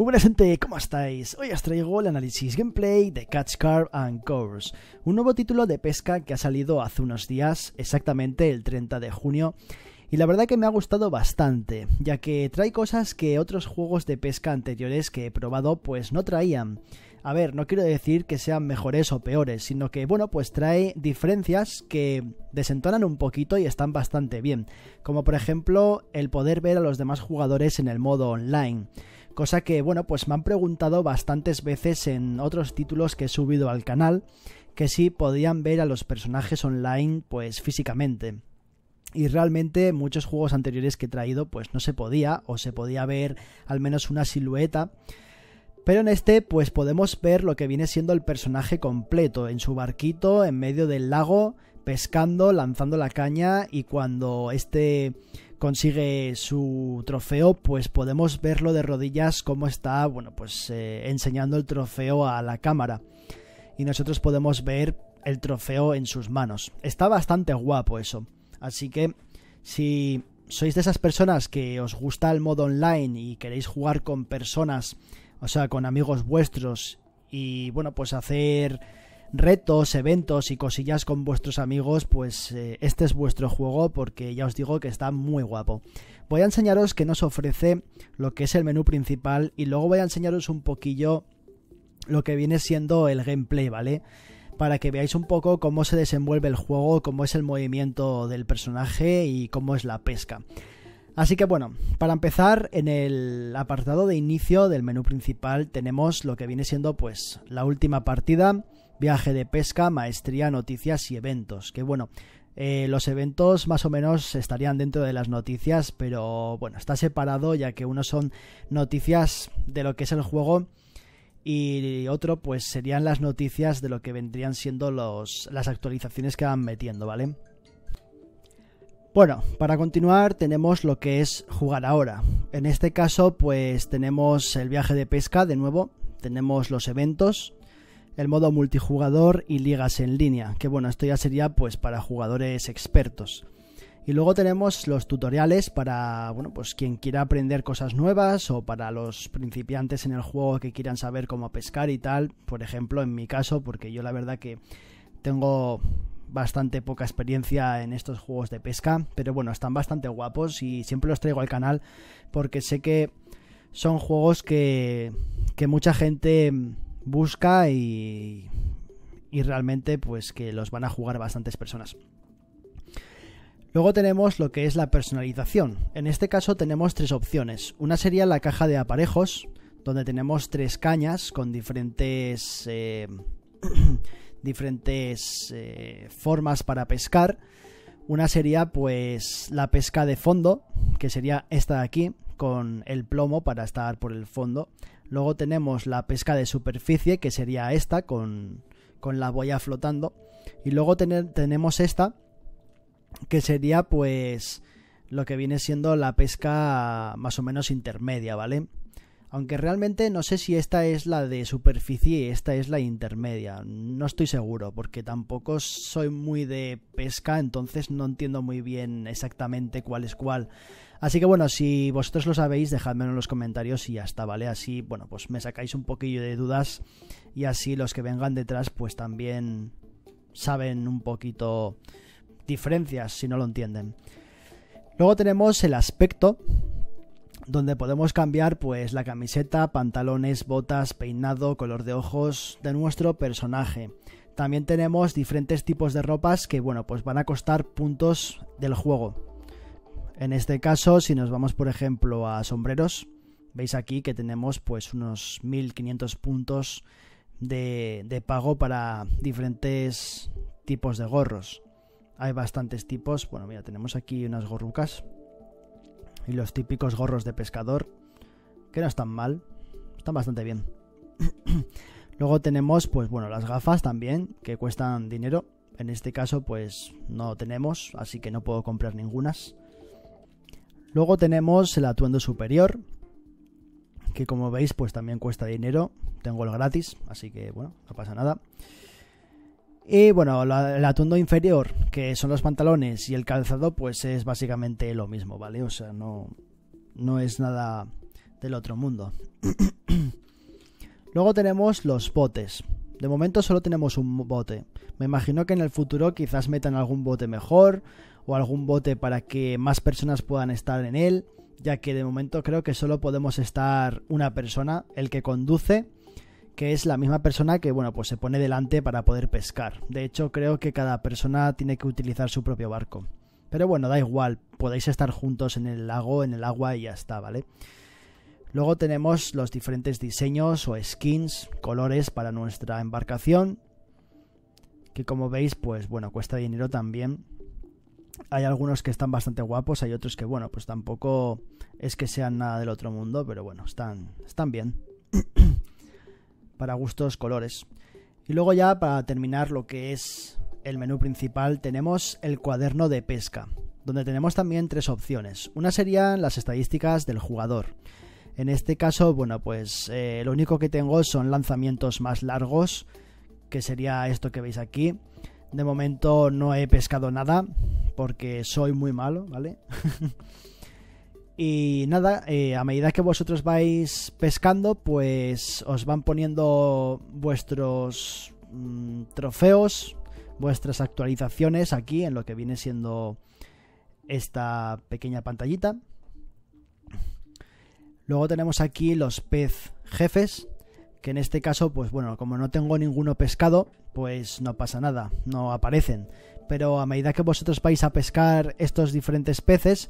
Muy buenas gente, ¿cómo estáis? Hoy os traigo el análisis gameplay de Catch Carp and Course, un nuevo título de pesca que ha salido hace unos días, exactamente el 30 de junio, y la verdad que me ha gustado bastante, ya que trae cosas que otros juegos de pesca anteriores que he probado pues no traían. A ver, no quiero decir que sean mejores o peores, sino que bueno, pues trae diferencias que desentonan un poquito y están bastante bien, como por ejemplo el poder ver a los demás jugadores en el modo online cosa que, bueno, pues me han preguntado bastantes veces en otros títulos que he subido al canal, que si podían ver a los personajes online, pues físicamente. Y realmente muchos juegos anteriores que he traído, pues no se podía, o se podía ver al menos una silueta. Pero en este, pues podemos ver lo que viene siendo el personaje completo, en su barquito, en medio del lago, pescando, lanzando la caña, y cuando este consigue su trofeo, pues podemos verlo de rodillas como está, bueno, pues eh, enseñando el trofeo a la cámara. Y nosotros podemos ver el trofeo en sus manos. Está bastante guapo eso. Así que si sois de esas personas que os gusta el modo online y queréis jugar con personas, o sea, con amigos vuestros y bueno, pues hacer retos, eventos y cosillas con vuestros amigos, pues eh, este es vuestro juego porque ya os digo que está muy guapo. Voy a enseñaros que nos ofrece lo que es el menú principal y luego voy a enseñaros un poquillo lo que viene siendo el gameplay, ¿vale? Para que veáis un poco cómo se desenvuelve el juego, cómo es el movimiento del personaje y cómo es la pesca. Así que bueno, para empezar, en el apartado de inicio del menú principal tenemos lo que viene siendo pues la última partida, viaje de pesca, maestría, noticias y eventos. Que bueno, eh, los eventos más o menos estarían dentro de las noticias, pero bueno, está separado ya que uno son noticias de lo que es el juego y otro pues serían las noticias de lo que vendrían siendo los, las actualizaciones que van metiendo, ¿vale? Bueno, para continuar tenemos lo que es jugar ahora. En este caso pues tenemos el viaje de pesca de nuevo, tenemos los eventos, el modo multijugador y ligas en línea, que bueno, esto ya sería pues para jugadores expertos. Y luego tenemos los tutoriales para, bueno, pues quien quiera aprender cosas nuevas o para los principiantes en el juego que quieran saber cómo pescar y tal, por ejemplo, en mi caso, porque yo la verdad que tengo bastante poca experiencia en estos juegos de pesca, pero bueno, están bastante guapos y siempre los traigo al canal porque sé que son juegos que, que mucha gente busca y, y realmente pues que los van a jugar bastantes personas. Luego tenemos lo que es la personalización. En este caso tenemos tres opciones. Una sería la caja de aparejos, donde tenemos tres cañas con diferentes, eh, diferentes eh, formas para pescar. Una sería pues la pesca de fondo, que sería esta de aquí, con el plomo para estar por el fondo. Luego tenemos la pesca de superficie, que sería esta, con, con la boya flotando. Y luego tenemos esta, que sería pues lo que viene siendo la pesca más o menos intermedia, ¿vale? Aunque realmente no sé si esta es la de superficie y esta es la intermedia. No estoy seguro, porque tampoco soy muy de pesca, entonces no entiendo muy bien exactamente cuál es cuál. Así que bueno, si vosotros lo sabéis, dejadmelo en los comentarios y ya está, ¿vale? Así, bueno, pues me sacáis un poquillo de dudas y así los que vengan detrás, pues también saben un poquito diferencias si no lo entienden. Luego tenemos el aspecto, donde podemos cambiar pues la camiseta, pantalones, botas, peinado, color de ojos de nuestro personaje. También tenemos diferentes tipos de ropas que bueno, pues van a costar puntos del juego. En este caso, si nos vamos por ejemplo a sombreros, veis aquí que tenemos pues unos 1500 puntos de, de pago para diferentes tipos de gorros. Hay bastantes tipos. Bueno, mira, tenemos aquí unas gorrucas y los típicos gorros de pescador, que no están mal, están bastante bien. Luego tenemos, pues bueno, las gafas también, que cuestan dinero. En este caso, pues no tenemos, así que no puedo comprar ningunas. Luego tenemos el atuendo superior, que como veis, pues también cuesta dinero. Tengo el gratis, así que bueno, no pasa nada. Y bueno, la, el atuendo inferior, que son los pantalones y el calzado, pues es básicamente lo mismo, ¿vale? O sea, no, no es nada del otro mundo. Luego tenemos los botes. De momento solo tenemos un bote. Me imagino que en el futuro quizás metan algún bote mejor o algún bote para que más personas puedan estar en él, ya que de momento creo que solo podemos estar una persona, el que conduce, que es la misma persona que, bueno, pues se pone delante para poder pescar. De hecho, creo que cada persona tiene que utilizar su propio barco. Pero bueno, da igual, podéis estar juntos en el lago, en el agua y ya está, ¿vale? Luego tenemos los diferentes diseños o skins, colores para nuestra embarcación, que como veis, pues bueno, cuesta dinero también. Hay algunos que están bastante guapos, hay otros que, bueno, pues tampoco es que sean nada del otro mundo, pero bueno, están, están bien. para gustos colores. Y luego ya para terminar lo que es el menú principal tenemos el cuaderno de pesca, donde tenemos también tres opciones. Una serían las estadísticas del jugador. En este caso, bueno, pues eh, lo único que tengo son lanzamientos más largos, que sería esto que veis aquí. De momento no he pescado nada, porque soy muy malo, ¿vale? Y nada, eh, a medida que vosotros vais pescando, pues os van poniendo vuestros mm, trofeos, vuestras actualizaciones aquí en lo que viene siendo esta pequeña pantallita. Luego tenemos aquí los pez jefes, que en este caso, pues bueno, como no tengo ninguno pescado, pues no pasa nada, no aparecen. Pero a medida que vosotros vais a pescar estos diferentes peces,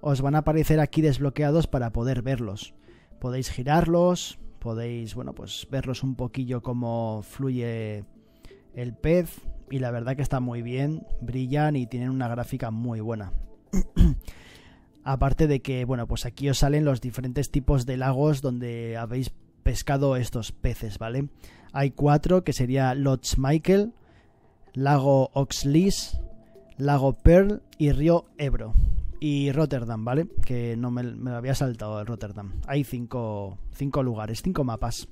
os van a aparecer aquí desbloqueados para poder verlos. Podéis girarlos, podéis, bueno, pues verlos un poquillo cómo fluye el pez y la verdad que está muy bien, brillan y tienen una gráfica muy buena. Aparte de que, bueno, pues aquí os salen los diferentes tipos de lagos donde habéis pescado estos peces, ¿vale? Hay cuatro, que sería Lodge Michael, Lago Oxlis, Lago Pearl y Río Ebro y Rotterdam, ¿vale? Que no me, había saltado el Rotterdam. Hay cinco, lugares, cinco mapas.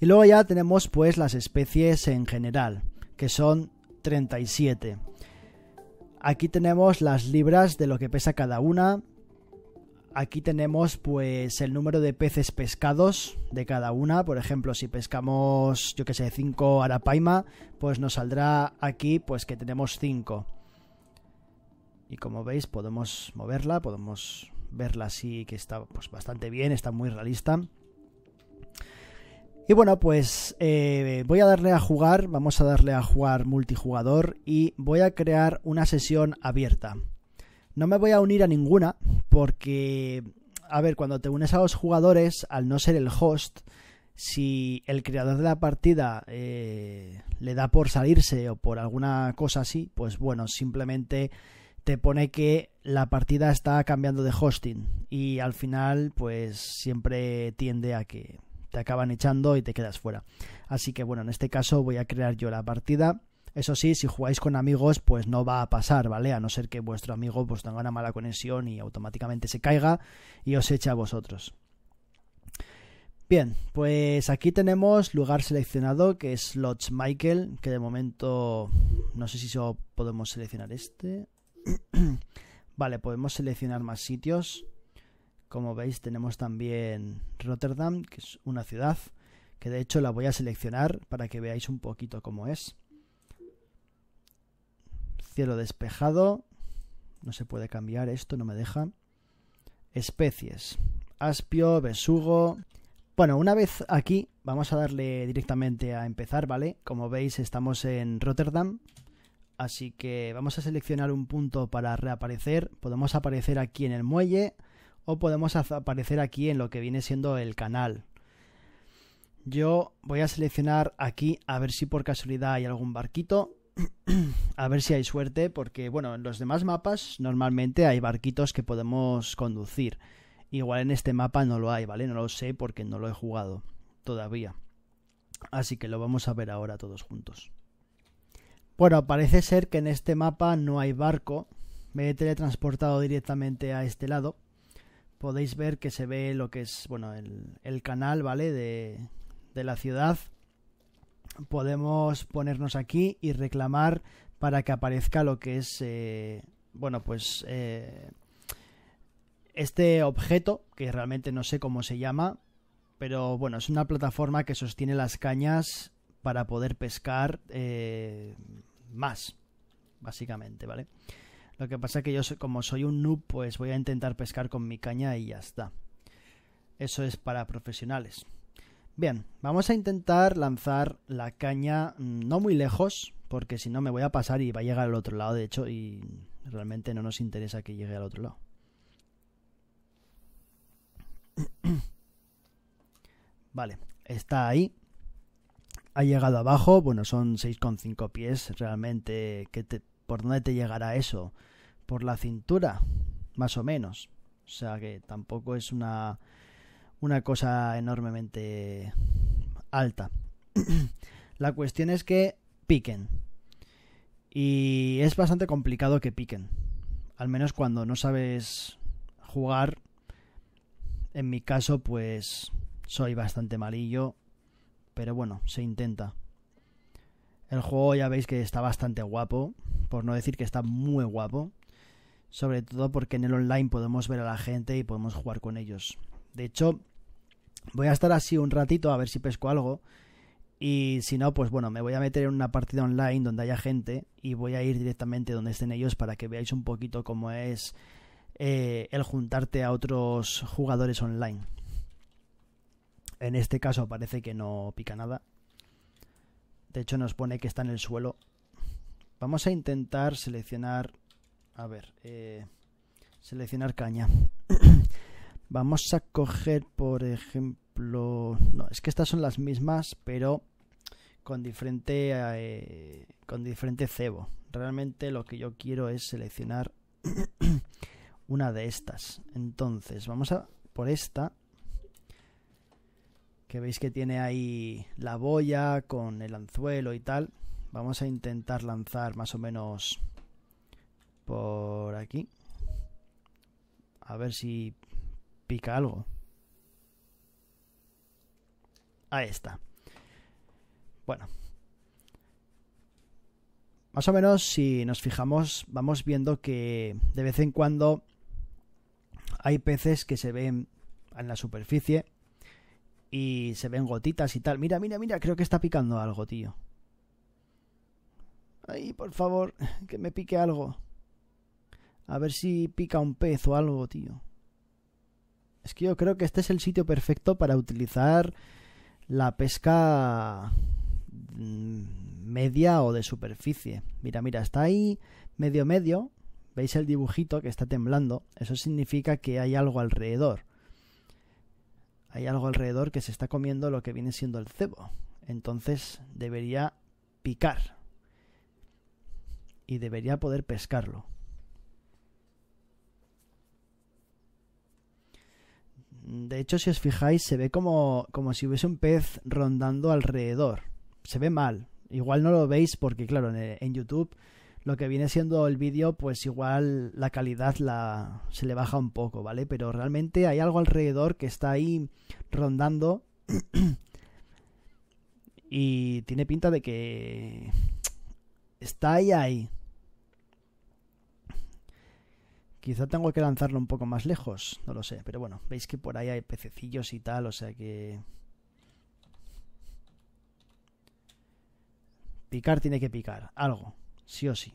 Y luego ya tenemos pues las especies en general, que son 37. Aquí tenemos las libras de lo que pesa cada una. Aquí tenemos pues el número de peces pescados de cada una. Por ejemplo, si pescamos, yo que sé, 5 arapaima, pues nos saldrá aquí pues que tenemos 5 y como veis podemos moverla, podemos verla así que está pues, bastante bien, está muy realista. Y bueno, pues eh, voy a darle a jugar, vamos a darle a jugar multijugador y voy a crear una sesión abierta. No me voy a unir a ninguna porque, a ver, cuando te unes a los jugadores, al no ser el host, si el creador de la partida eh, le da por salirse o por alguna cosa así, pues bueno, simplemente te pone que la partida está cambiando de hosting y al final pues siempre tiende a que te acaban echando y te quedas fuera. Así que bueno, en este caso voy a crear yo la partida. Eso sí, si jugáis con amigos, pues no va a pasar, ¿vale? A no ser que vuestro amigo pues tenga una mala conexión y automáticamente se caiga y os eche a vosotros. Bien, pues aquí tenemos lugar seleccionado que es Lodge Michael, que de momento no sé si solo podemos seleccionar este. vale, podemos seleccionar más sitios. Como veis, tenemos también Rotterdam, que es una ciudad, que de hecho la voy a seleccionar para que veáis un poquito cómo es. Cielo despejado. No se puede cambiar esto, no me deja. Especies. Aspio, besugo. Bueno, una vez aquí, vamos a darle directamente a empezar, ¿vale? Como veis, estamos en Rotterdam. Así que vamos a seleccionar un punto para reaparecer. Podemos aparecer aquí en el muelle o podemos aparecer aquí en lo que viene siendo el canal. Yo voy a seleccionar aquí a ver si por casualidad hay algún barquito. a ver si hay suerte, porque bueno, en los demás mapas normalmente hay barquitos que podemos conducir. Igual en este mapa no lo hay, ¿vale? No lo sé porque no lo he jugado todavía. Así que lo vamos a ver ahora todos juntos. Bueno, parece ser que en este mapa no hay barco. Me he teletransportado directamente a este lado. Podéis ver que se ve lo que es, bueno, el, canal, ¿vale? De, la ciudad. Podemos ponernos aquí y reclamar para que aparezca lo que es, eh, bueno, pues eh, este objeto, que realmente no sé cómo se llama, pero bueno, es una plataforma que sostiene las cañas para poder pescar eh, más, básicamente, ¿vale? Lo que pasa es que yo, como soy un noob, pues voy a intentar pescar con mi caña y ya está. Eso es para profesionales. Bien, vamos a intentar lanzar la caña mm, no muy lejos, porque si no me voy a pasar y va a llegar al otro lado, de hecho, y realmente no nos interesa que llegue al otro lado. Vale, está ahí ha llegado abajo, bueno, son 6,5 pies realmente. te, ¿Por dónde te llegará eso? Por la cintura, más o menos. O sea que tampoco es una, una cosa enormemente alta. la cuestión es que piquen. Y es bastante complicado que piquen. Al menos cuando no sabes jugar. En mi caso, pues soy bastante malillo pero bueno, se intenta. El juego ya veis que está bastante guapo, por no decir que está muy guapo, sobre todo porque en el online podemos ver a la gente y podemos jugar con ellos. De hecho, voy a estar así un ratito a ver si pesco algo. Y si no, pues bueno, me voy a meter en una partida online donde haya gente y voy a ir directamente donde estén ellos para que veáis un poquito cómo es eh, el juntarte a otros jugadores online. En este caso parece que no pica nada. De hecho nos pone que está en el suelo. Vamos a intentar seleccionar... A ver, eh, seleccionar caña. Vamos a coger, por ejemplo... No, es que estas son las mismas, pero con diferente, eh, con diferente cebo. Realmente lo que yo quiero es seleccionar una de estas. Entonces, vamos a por esta que veis que tiene ahí la boya con el anzuelo y tal. Vamos a intentar lanzar más o menos por aquí. A ver si pica algo. Ahí está. Bueno. Más o menos, si nos fijamos, vamos viendo que de vez en cuando hay peces que se ven en la superficie y se ven gotitas y tal. Mira, mira, mira, creo que está picando algo, tío. Ay, por favor, que me pique algo. A ver si pica un pez o algo, tío. Es que yo creo que este es el sitio perfecto para utilizar la pesca mm, media o de superficie. Mira, mira, está ahí medio medio. ¿Veis el dibujito que está temblando? Eso significa que hay algo alrededor hay algo alrededor que se está comiendo lo que viene siendo el cebo. Entonces debería picar y debería poder pescarlo. De hecho, si os fijáis, se ve como, como si hubiese un pez rondando alrededor. Se ve mal. Igual no lo veis porque, claro, en, en YouTube lo que viene siendo el vídeo, pues igual la calidad se le baja un poco, ¿vale? Pero realmente hay algo alrededor que está ahí rondando y tiene pinta de que está ahí ahí. Quizá tengo que lanzarlo un poco más lejos, no lo sé, pero bueno, veis que por ahí hay pececillos y tal, o sea que... Picar tiene que picar, algo sí o sí.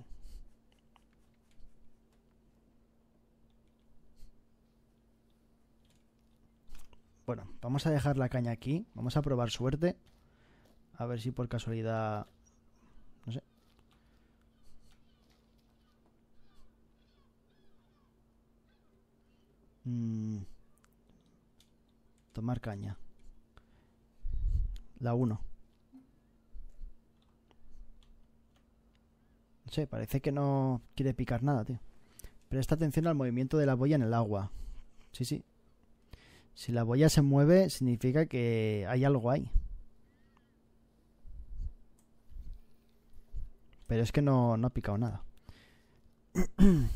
Bueno, vamos a dejar la caña aquí. Vamos a probar suerte. A ver si por casualidad... No sé. Mm. Tomar caña. La 1. Sí, parece que no quiere picar nada, tío. Presta atención al movimiento de la boya en el agua. Sí, sí. Si la boya se mueve, significa que hay algo ahí. Pero es que no, no ha picado nada.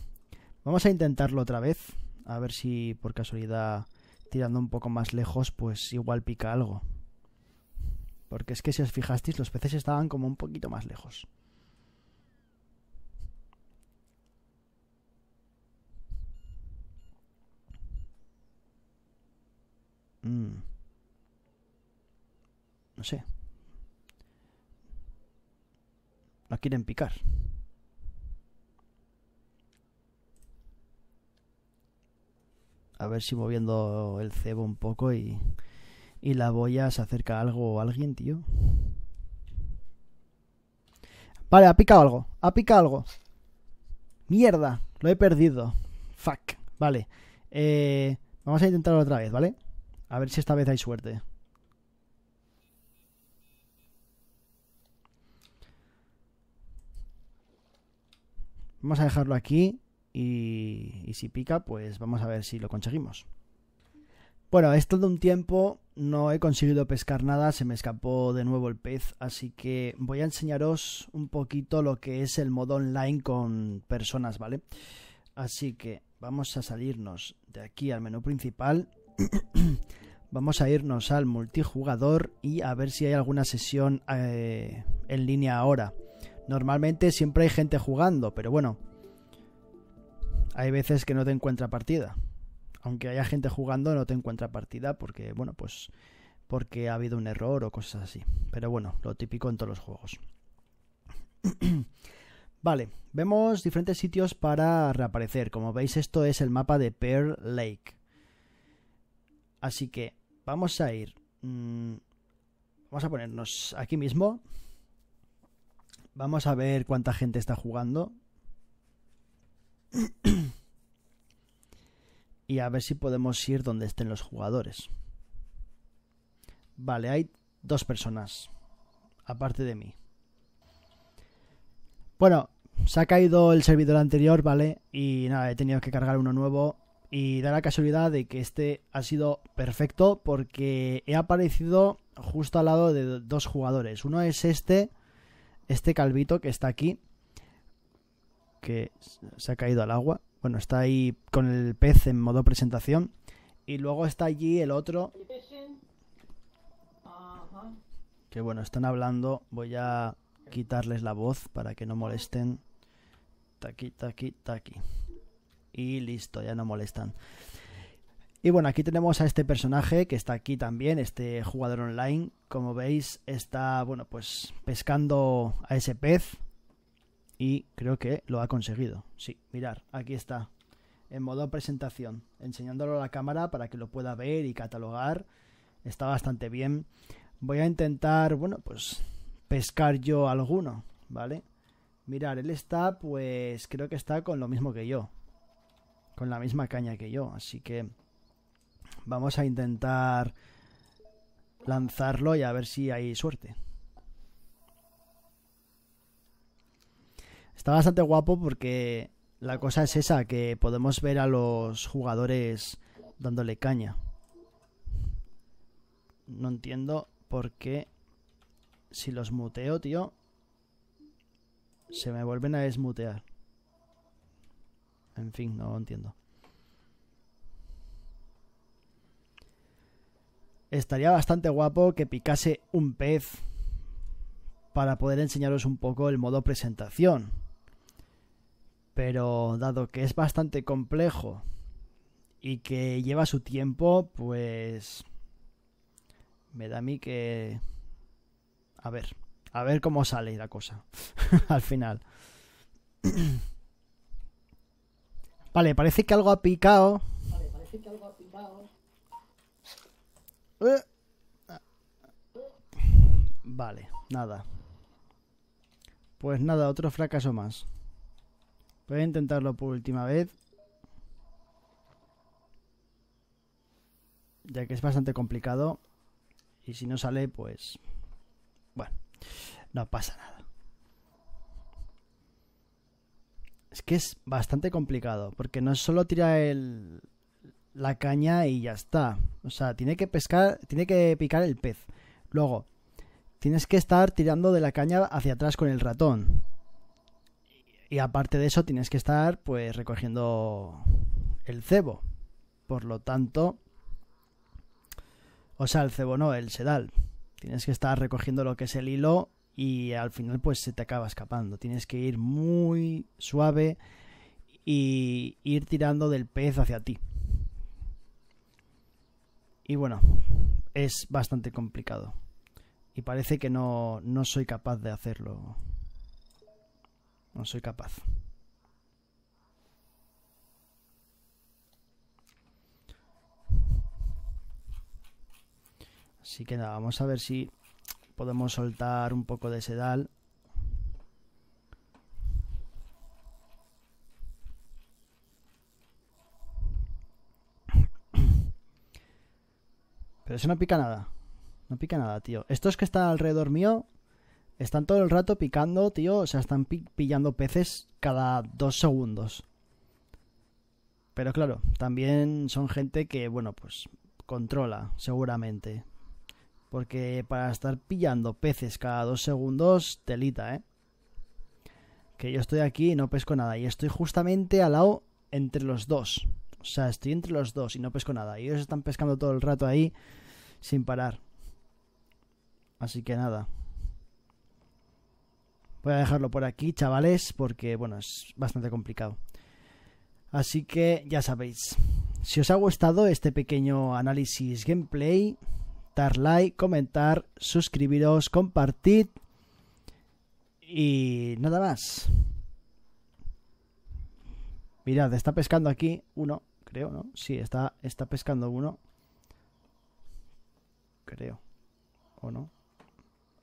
Vamos a intentarlo otra vez. A ver si por casualidad, tirando un poco más lejos, pues igual pica algo. Porque es que si os fijasteis, los peces estaban como un poquito más lejos. Mm. No sé. La quieren picar. A ver si moviendo el cebo un poco y, la boya se acerca algo o a alguien, tío. Vale, ha picado algo. Ha picado algo. Mierda, lo he perdido. Fuck. Vale. Eh, vamos a intentarlo otra vez, ¿vale? A ver si esta vez hay suerte. Vamos a dejarlo aquí y, si pica, pues vamos a ver si lo conseguimos. Bueno, esto de un tiempo, no he conseguido pescar nada, se me escapó de nuevo el pez, así que voy a enseñaros un poquito lo que es el modo online con personas, ¿vale? Así que vamos a salirnos de aquí al menú principal Vamos a irnos al multijugador y a ver si hay alguna sesión eh, en línea ahora. Normalmente siempre hay gente jugando, pero bueno, hay veces que no te encuentra partida. Aunque haya gente jugando, no te encuentra partida porque, bueno, pues porque ha habido un error o cosas así. Pero bueno, lo típico en todos los juegos. vale, vemos diferentes sitios para reaparecer. Como veis, esto es el mapa de Pearl Lake. Así que vamos a ir. Mm, vamos a ponernos aquí mismo. Vamos a ver cuánta gente está jugando. y a ver si podemos ir donde estén los jugadores. Vale, hay dos personas. Aparte de mí. Bueno, se ha caído el servidor anterior, ¿vale? Y nada, he tenido que cargar uno nuevo y da la casualidad de que este ha sido perfecto porque he aparecido justo al lado de dos jugadores. Uno es este, este calvito que está aquí, que se ha caído al agua. Bueno, está ahí con el pez en modo presentación. Y luego está allí el otro. Que bueno, están hablando. Voy a quitarles la voz para que no molesten. Taqui, taqui, taqui y listo, ya no molestan. Y bueno, aquí tenemos a este personaje que está aquí también, este jugador online. Como veis, está, bueno, pues pescando a ese pez. Y creo que lo ha conseguido. Sí, mirar, aquí está. En modo presentación. Enseñándolo a la cámara para que lo pueda ver y catalogar. Está bastante bien. Voy a intentar, bueno, pues pescar yo alguno, ¿vale? Mirar, él está, pues creo que está con lo mismo que yo con la misma caña que yo. Así que vamos a intentar lanzarlo y a ver si hay suerte. Está bastante guapo porque la cosa es esa, que podemos ver a los jugadores dándole caña. No entiendo por qué si los muteo, tío, se me vuelven a desmutear. En fin, no lo entiendo. Estaría bastante guapo que picase un pez para poder enseñaros un poco el modo presentación. Pero dado que es bastante complejo y que lleva su tiempo, pues me da a mí que... A ver, a ver cómo sale la cosa al final. Vale, parece que algo ha picado. Vale, parece que algo ha picado. Eh. Vale, nada. Pues nada, otro fracaso más. Voy a intentarlo por última vez. Ya que es bastante complicado. Y si no sale, pues... Bueno, no pasa nada. es que es bastante complicado, porque no es solo tirar el, la caña y ya está. O sea, tiene que pescar, tiene que picar el pez. Luego, tienes que estar tirando de la caña hacia atrás con el ratón. Y aparte de eso, tienes que estar pues recogiendo el cebo. Por lo tanto, o sea, el cebo no, el sedal. Tienes que estar recogiendo lo que es el hilo y al final pues se te acaba escapando. Tienes que ir muy suave y ir tirando del pez hacia ti. Y bueno, es bastante complicado. Y parece que no, no soy capaz de hacerlo. No soy capaz. Así que nada, vamos a ver si podemos soltar un poco de sedal Pero eso no pica nada. No pica nada, tío. Estos que están alrededor mío están todo el rato picando, tío. O sea, están pillando peces cada dos segundos. Pero claro, también son gente que, bueno, pues controla, seguramente. Porque para estar pillando peces cada dos segundos, telita, ¿eh? Que yo estoy aquí y no pesco nada. Y estoy justamente al lado entre los dos. O sea, estoy entre los dos y no pesco nada. Y ellos están pescando todo el rato ahí sin parar. Así que nada. Voy a dejarlo por aquí, chavales, porque bueno, es bastante complicado. Así que ya sabéis. Si os ha gustado este pequeño análisis gameplay, dar like, comentar, suscribiros, compartid y nada más. Mirad, está pescando aquí uno, creo, ¿no? Sí, está, está pescando uno. Creo. ¿O no?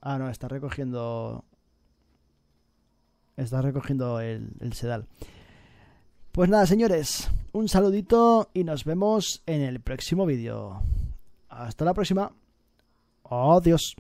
Ah, no, está recogiendo... Está recogiendo el sedal. Pues nada, señores, un saludito y nos vemos en el próximo vídeo. Hasta la próxima. Adiós.